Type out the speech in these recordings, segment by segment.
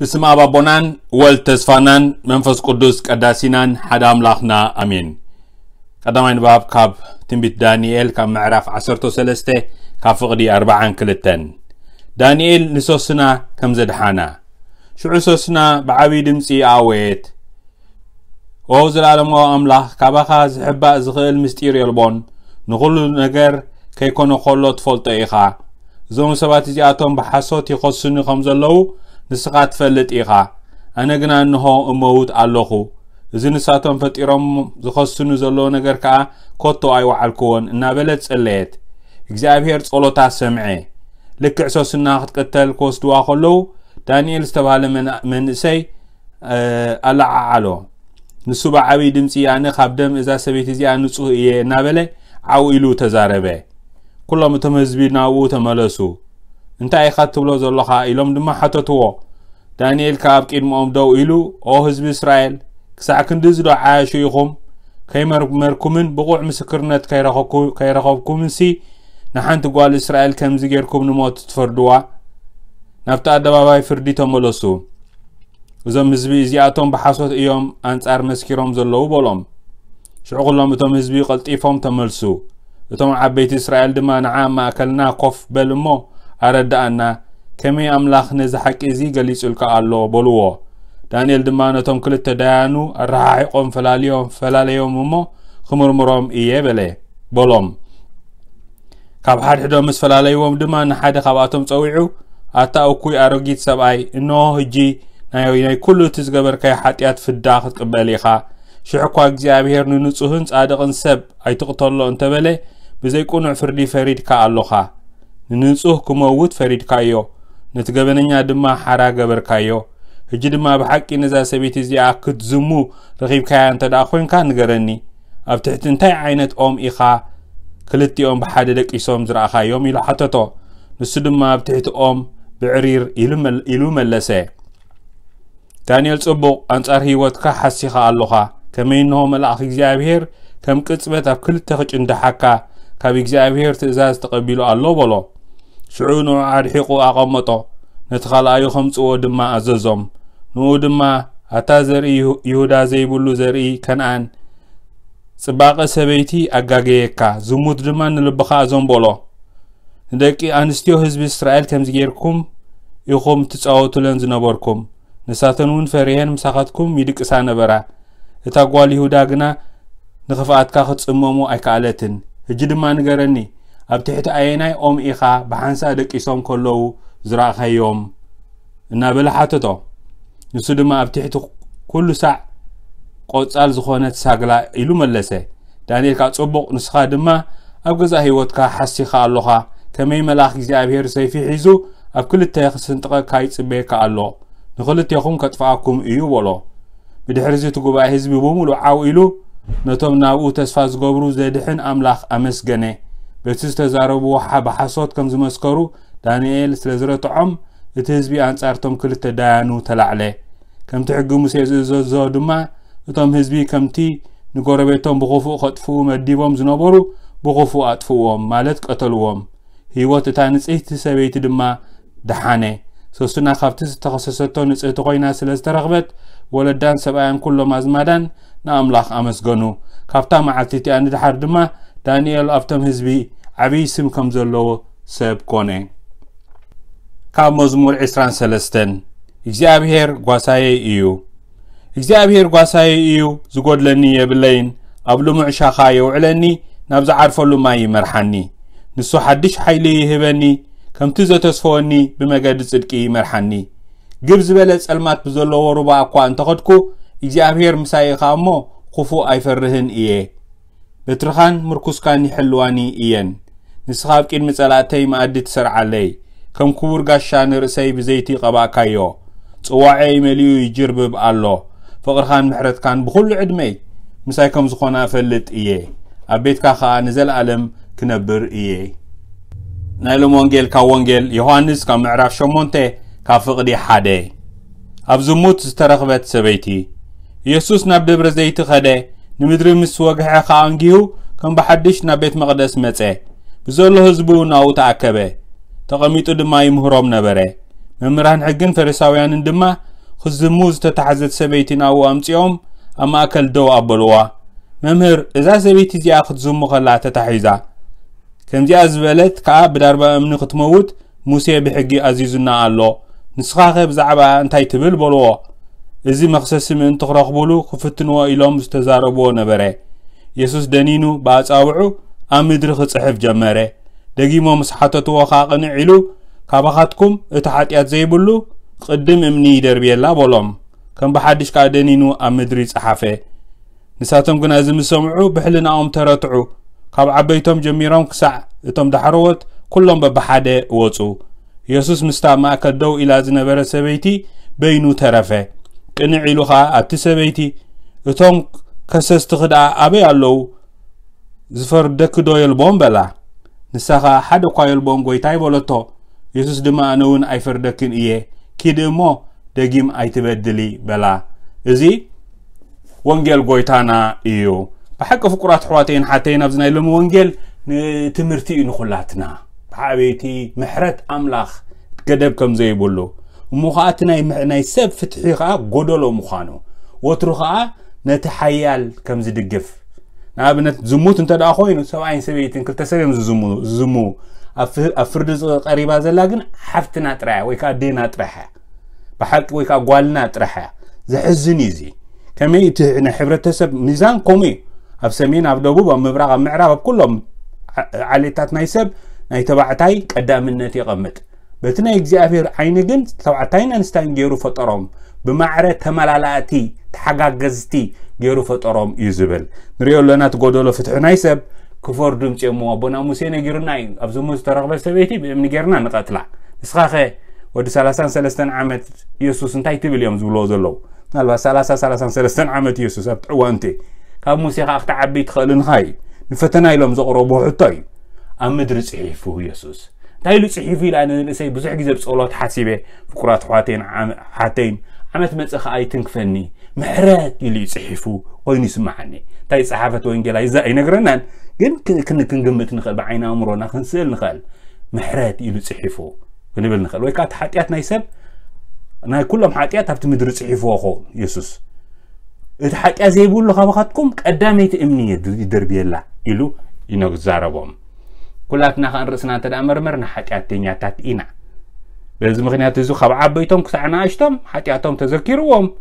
بسم أبا بونان والتسفانان منفس قدوس قداسينان حدا ملاخنا أمين قدامين باب كاب تنبيت دانيال كاب معرف عسرتو سلسته كاب فقدي أربعان كلتن دانيال نسوسنا كم زدحانا شو سوسنا بعوي دمسي آويت ووز العالم واملاخ كابخا زحباء زخيل مستير يلبون ንኹሉ ነገር ከይኮነ ከሎ ትፈልጦ ኢኻ እዞም سباتي እዚኣቶም بحاسو تيخصوني خمزلو ንስኻ ትፈልጥ ኢኻ ኣነ ግና እንሆ እመውት ኣለኹ እዚ ንሳቶም ፈጢሮም ዝኸስኑ ዘለዎ ነገር ከዓ ኮቶ ኣይወዓልክዎን እናበለት ጸለየት እግዚኣብሔር ጸሎታ ሰምዐ ልክዕ ሶስና ክትቀተል ክወስድዋ ከለዉ ዳንኤል ዝተባሃለ መንእሰይ ኣለዓዓሎ ንሱ ብዓብዪ ድምፂ ኣነ ካብ ደም እዛ ሰበይት እዚኣ ንጹህ እየ እናበለ ዓው ኢሉ ተዛረበ ኩሎም እቶም ህዝቢ ናብኡ ተመለሱ እንታይ ኢኻ እትብሎ ዘለኻ ኢሎም ድማ ሓተትዎ ዳንኤል ካ ኣብ ቂድሞኦም ደው ኢሉ ኦ ህዝቢ እስራኤል ክሳዕ ክንዲዝ ዶ ዓያሹ ኢኹም ከይመርመርኩምን ብቑዕ ምስክርነት ከይረኸብኩምንሲ ንሓንቲ ጓል እስራኤል ከምዚ ጌርኩም ንሞት ትፈርድዋ ናብቲ ኣደባባይ ፍርዲ ተመለሱ እዞም ህዝቢ እዚኣቶም ብሓሶት እዮም ኣንጻር መስኪሮም ዘለዉ በሎም ሽዑ ኹሎም እቶም ህዝቢ ቐልጢፎም ተመልሱ እቶም ዓበይቲ እስራኤል ድማ ንዓ ማእከልና ኮፍ በል እሞ ኣረዳእና ከመይ ኣምላኽ ነዚ ሓቂ እዚ ገሊጹልካ ኣሎ በልዎ ዳንኤል ድማ ነቶም ክልተ ዳያኑ ኣረሓሒቆም ፈላለዮም ፈላለዮም እሞ ክምርምሮም እየ በለ በሎም ካብ ሓድሕዶም ምስ ፈላለይዎም ድማ ንሓደ ካብኣቶም ፀዊዑ ኣታ እኩይ ኣረጊት ሰብኣይ እንሆ ህጂ ናይ ኩሉ እቲ ዝገበርካዮ ሓጢኣት ፍዳ ክትቅበል ኢኻ ሽሕ እኳ እግዚኣብሔር ንንጹህን ጻድቕን ሰብ ኣይትቕተሎ እንተበለ ብዘይቁኑዕ ፍርዲ ፈሪድካ ኣለኻ ንንጹህ ክመውት ፈሪድካዮ ነቲ ገበነኛ ድማ ሓራ ገበርካዮ ሕጂ ድማ ብሓቂ ነዛ ሰበይቲ እዚኣ ክትዝሙ ረኺብካያ እንተ ደኣ ኮንካ ንገረኒ ኣብ ትሕቲ እንታይ ዓይነት ኦም ኢኻ ክልቲኦም ብሓደ ደቂሶም ዝረእኻዮም ኢሉ ሓተቶ ንሱ ድማ ኣብ ትሕቲ ኦም ብዕሪር ኢሉ መለሰ ዳንኤል ጽቡቕ ኣንጻር ህይወትካ ሓሲኻ ኣለኻ ከመይ እንሆ መላእኽ እግዚኣብሔር ከም ቅጽበት ኣብ ክልተ ኽጭንዳሓካ ካብ እግዚኣብሔር ትእዛዝ ተቐቢሉ ኣሎ በሎ ሽዑ ኣድሒቑ ኣቐመጦ ነቲ ኻልኣዩ ኸምፅዎ ድማ ኣዘዞም ንኡ ድማ ኣታ ዘርኢ ይሁዳ ዘይብሉ ዘርኢ ከነኣን ጽባቐ ሰበይቲ ኣጋገየካ ዝሙት ድማ ንልብኻ ኣዘንበሎ ንደቂ ኣንስትዮ ህዝቢ እስራኤል ከምዚ ጌርኩም ኢኹም ትጻወቱለን ዝነበርኩም ንሳተን እውን ፈሪሐን ምሳኻትኩም ይድቅሳ ነበራ እታ ጓል ይሁዳ ግና ንኽፍኣትካ ክትጽመሙ ኣይከኣለትን ሕጂ ድማ ንገረኒ أب تحت أيناي أم ايخا بحنسا دك إسوم كلو زراخ يوم نابل حاتتو نسود ما أب تحت كل ساع قوت سال زخونة ساقلا إلو ملسي دانيل كا تصبق نسخة دما أب قزا هيوتكا حسي خالوها كمي ملاخي زي أبهير سيفي حيزو أب كل التيخ سنتقى كايت سبيكا ألو نخل التيخون كتفاقكم إيو ولو بدحرزي تقوبا هزبي بومولو عاو إلو نتوم ناو تسفاز قبرو زيدحن أملاخ أمس جنيه በቲ ዝተዛረብዎ ብሓሶት ከም ዝመስከሩ ዳንኤል ስለ ዝረትዖም እቲ ህዝቢ ኣንጻርቶም ክልተ ዳያኑ ተላዕለ ከምቲ ሕጊ ሙሴ ዝእዘዞ ድማ እቶም ህዝቢ ከምቲ ንጎረቤቶም ብኽፉእ ከጥፍኡ መዲቦም ዝነበሩ ብኽፉእ ኣጥፍዎም ማለት ቀተልዎም ህይወት እታ ንጽህቲ ሰበይቲ ድማ ደሓነ ሶስቱና ካብቲ ዝተኸሰሰቶ ንጽህቲ ኮይና ስለ ዝተረኽበት ወለዳን ሰብኣያን ኩሎም ኣዝማዳን ንኣምላኽ ኣመስገኑ ካብታ መዓልቲ እቲኣ ንድሓር ድማ ዳንኤል ኣብቶም ህዝቢ ዓብዪ ስም ከም ዘለዎ ሰብ ኮነ ካብ መዝሙር 23 እግዚኣብሄር ጓሳየ እዩ እግዚኣብሄር ጓሳየ እዩ ዝጐድለኒ የብለይን ኣብ ልሙዕ ሻኻ የውዕለኒ ናብ ዝዓርፈሉ ማይ ይመርሓኒ ንሱ ሓድሽ ሓይሊ ይህበኒ ከምቲ ዘተስፈወኒ ብመገዲ ጽድቂ ይመርሓኒ ግብ ዝበለ ጸልማት ብዘለዎ ሩባ እኳ እንተኸድኩ እግዚኣብሄር ምሳይ ኸ እሞ ክፉእ ኣይፈርህን እየ በትርኻን ምርኩስካን ይሕልዋኒ እየን ንስኻ ኣብ ቅድሚ ጸላእተይ መኣዲ ትሰርዓለይ ከም ክቡር ጋሻ ንርእሰይ ብዘይቲ ቐባእካዮ ጽዋዐይ መሊኡ ይጅርብብ ኣሎ ፍቕርኻን ምሕረትካን ብዅሉ ዕድመይ ምሳይ ከም ዝኾነ እፈልጥ እየ ኣብ ቤትካ ኸዓ ንዘለኣለም ክነብር እየ ናይ ሎም ወንጌል ካብ ወንጌል ዮሃንስ ካብ ምዕራፍ 8 ካብ ፍቕዲ ሓደ ኣብ ዝሙት ዝተረኽበት ሰበይቲ ኢየሱስ ናብ ደብረ ዘይቲ ኸደ نمدري مسواق حقا انجيو كان بحدش نبيت مقدس متي بزول هزبو ناو تاكبه تقاميتو دما يمهرام نبره ممران حقن فرساويان دما خز موز تتحزد سبيتي ناو امتيوم اما اكل دو ابلوا ممهر اذا سبيتي زي اخد زمو غلا تتحيزا كم زي ازبالت كا بداربا امن ختموت موسيا بحقي عزيزنا الله نسخاخي بزعبا انتاي تبل بلوه እዚ መኽሰሲ ምእንቲ ክረኽብሉ ክፍትንዎ ኢሎም ዝተዛረብዎ ነበረ የሱስ ደኒኑ ብኣጻውዑ ኣብ ምድሪ ክጽሕፍ ጀመረ ደጊሞ ምስ ሓተትዎ ኸዓ ቕንዕ ኢሉ ካባኻትኩም እቲ ሓጢኣት ዘይብሉ ቅድም እምኒ ይደርብየላ በሎም ከም ብሓድሽ ከዓ ደኒኑ ኣብ ምድሪ ጸሓፈ ንሳቶም ግን እዚ ምስ ሰምዑ ብሕልናኦም ተረትዑ ካብ ዓበይቶም ጀሚሮም ክሳዕ እቶም ዳሕርወት ኵሎም በብሓደ እወፁ ኢየሱስ ምስታ ማእከል ደው ኢላ ዝነበረ ሰበይቲ በይኑ ተረፈ كن عيلوها أبت سبيتي يتم كسر تخدع أبي الله زفر دك دويل بومبلا نسخة حد قايل بومبوي تاي بولتو يسوس دم أنون أيفر دكن إيه كده ما دقيم أيتبدلي بلا إزي وانجيل قويتانا إيو بحق فكرات حواتين حتين أبزنا إلوم وانجيل نتمرتي نخلاتنا بحابيتي محرت أملاخ تقدب كم زي بولو مخاتنا معنا يسب فتحها جدول مخانو وترخاء نتحيال كم زد الجف نعم نزموت انت دا خوين سواء سبيت انك تسوي مزمو زمو أفرد قريبا زلاجن حفتنا ترى ويكا دينا ترى بحق ويكا قالنا ترى زحزني زي كم يتحنا حبرة تسب ميزان قومي أفسمين أبدوبو بمبرغ معراب كلهم على تاتنا يسب قدام النتيجة مت بتنا إجزاءفير عينجن ثوعتين أنستان جيرو فطرام بمعرة تملالاتي تحقق جزتي جيرو فطرام يزبل نريد لنا تقول له فتح نيسب كفر دمتش مو أبونا موسين جيرو ناي أبزو مسترق بس بيتي بمن جيرنا نقتلع إسخاء ودي سلاسان سلاسان عمت يسوس انتاي تبلي يوم زولو زلو نالبا سلاسان سلاسان سلاسان عمت يسوس ابتعوانتي كاب موسيقى اختعبي تخلن هاي نفتنا يلوم زغربو حطاي امد رسعي فو يسوس تايلو صحيفي لأن الإنسان بزح جزء بسؤالات حاسبة فكرات خواتين عام حاتين عمت متى خاي تنكفني مهرات يلي صحيفو وين يسمعني تاي صحافة وين جلا إذا أي نجرنا جن كن كن كن جمت نخل بعينا عمرنا خنسل نخل مهرات يلي صحيفو ونبل نخل ويكات حاتيات نيسب أنا كلهم حاتيات هبت مدرس صحيفو أخو يسوس إذا حاتيات زي بقول له خبرتكم قدامي تأمني يدربي الله إلو ينقذ كلاتنا خان رسنا تدا مرمر نحات عتينيا تاتينا بلزم خنيات زو خب عبيتهم كسعنا عشتم حتى عتهم تذكروهم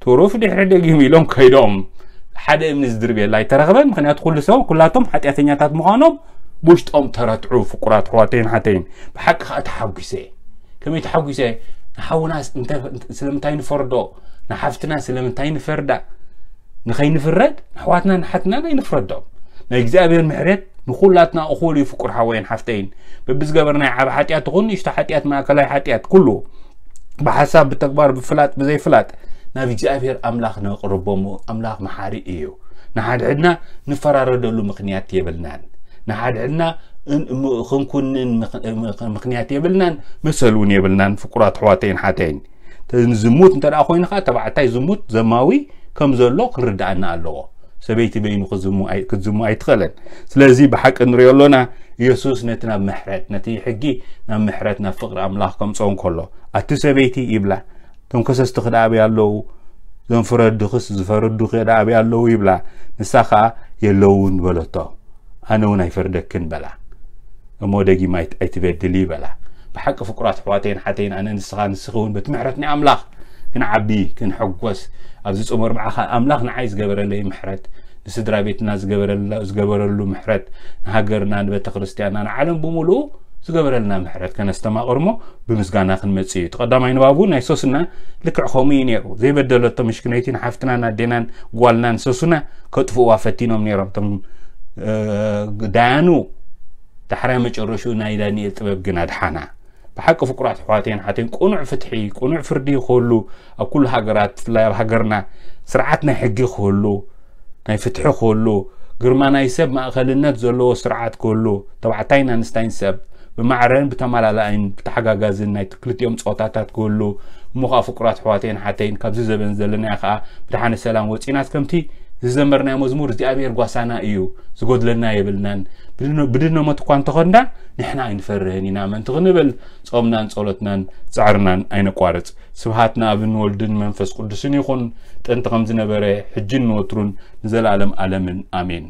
تروف دي حدا جميلهم كيدهم حدا من الزدربية لا يترغب مخنيات كل سو كلاتهم حتى عتينيا تات مغانم بوشت أم ترى تعوف كرات قواتين حتين بحق خات حقسي كم يتحقسي نحو ناس انت سلمتين فردو نحفتنا سلمتين فردا نخين فرد نحواتنا نحتنا نين فردو نجزاء بين محرات نخولاتنا أخولي فكر حوالين حفتين ببز قبرنا عب حتيات غنيش تحتيات ما أكلها حتيات كله بحساب بتكبر بفلات بزي فلات نبي جابير أملاخ نقربهم أملاخ محاري إيو نحاد عدنا نفرار دولو مقنيات يبلنان نحاد عدنا خنكون مقنيات يبلنان مسلون يبلنان فكرات حواتين حتين تزموت انتر أخوين خاتب عطاي زموت زماوي كم زلوك ردعنا اللغو سبيتي بيم كزمو اي أي تخلن سلزي بحق إن لنا يسوس نتنا محرت نتي حقي نام محرات نفقر املاحكم صون كله اتو سبيتي يبلا تنكس استخد عبي اللو زنفر الدخس زفر الدخير عبي اللو يبلا نساخا يلوون بلطو انو نايفردكن بلا امو داقي ما يتبدلي بلا بحق فقرات حواتين حتين انا نسخا نسخون بتمحرتني املاح ክንዓቢ ክንሐጎስ ኣብዚ ፆም ወርምዓ ከዓ ኣምላኽ ንዓይ ዝገበረለይ ምሕረት ንስድራ ቤትና ዝገበረሉ ምሕረት ንሃገርና ንቤተ ክርስትያንና ንዓለም ብምሉኡ ዝገበረልና ምሕረት ከነስተማቕርሞ ብምስጋና ክንመፅ እዩ እቲ ንባብ ንባቡ ናይ ሶስና ልክዕ ከምኡ እዩ ነይሩ ዘይበደለቶ ምሽክነይቲ ሓፍትናን ኣዴናን ጓልናን ሶስና ከጥፍእዋ ፈቲኖም ነይሮም እቶም ዳያኑ ዳሕራይ መጨረሹ ናይ ዳንኤል ጥበብ ግን ኣድሓና بحق فكرة حواتين حاتين كونع فتحي كونع فردي خلو أو أكل هجرات لا هجرنا سرعتنا حق خلو ناي فتح خلو غير ما ناي سب ما خلنا تزلو سرعات كلو طبعا تاينا نستاين سب بمعرين بتمال على إن بتحقق جازن ناي تكلت يوم تقطعتات كلو مخا فكرة حواتين حاتين كابز زبن زلنا خا بتحان السلام وتشيناس كمتي ዝዘመርናዮ መዝሙር እግዚኣብሔር ጓሳና እዩ ዝጎድለና የብልናን ብድኖ ሞት እኳ እንተኾንና ንሕና ኣይንፈርህን ኢና ምእንቲ ክንብል ጾምናን ጸሎትናን ፃዕርናን ኣይነቋርፅ ስብሃት ንኣብን ወልድን መንፈስ ቅዱስን ይኹን ጥንቲ ከም ዝነበረ ሕጂን ንወትሩን ንዘለኣለም ኣለምን ኣሜን